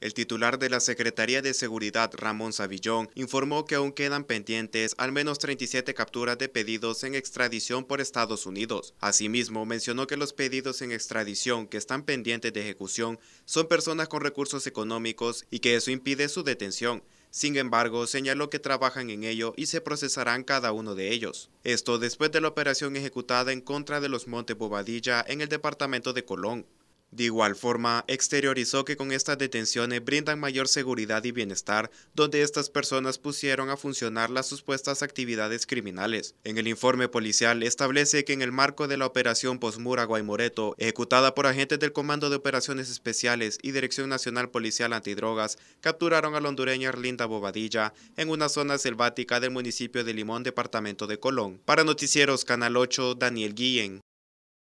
El titular de la Secretaría de Seguridad, Ramón Savillón, informó que aún quedan pendientes al menos 37 capturas de pedidos en extradición por Estados Unidos. Asimismo, mencionó que los pedidos en extradición que están pendientes de ejecución son personas con recursos económicos y que eso impide su detención. Sin embargo, señaló que trabajan en ello y se procesarán cada uno de ellos. Esto después de la operación ejecutada en contra de los Montes Bobadilla en el departamento de Colón. De igual forma, exteriorizó que con estas detenciones brindan mayor seguridad y bienestar, donde estas personas pusieron a funcionar las supuestas actividades criminales. En el informe policial establece que en el marco de la operación Posmura Guaymoreto, ejecutada por agentes del Comando de Operaciones Especiales y Dirección Nacional Policial Antidrogas, capturaron a la hondureña Arlinda Bobadilla en una zona selvática del municipio de Limón, departamento de Colón. Para Noticieros Canal 8, Daniel Guillén.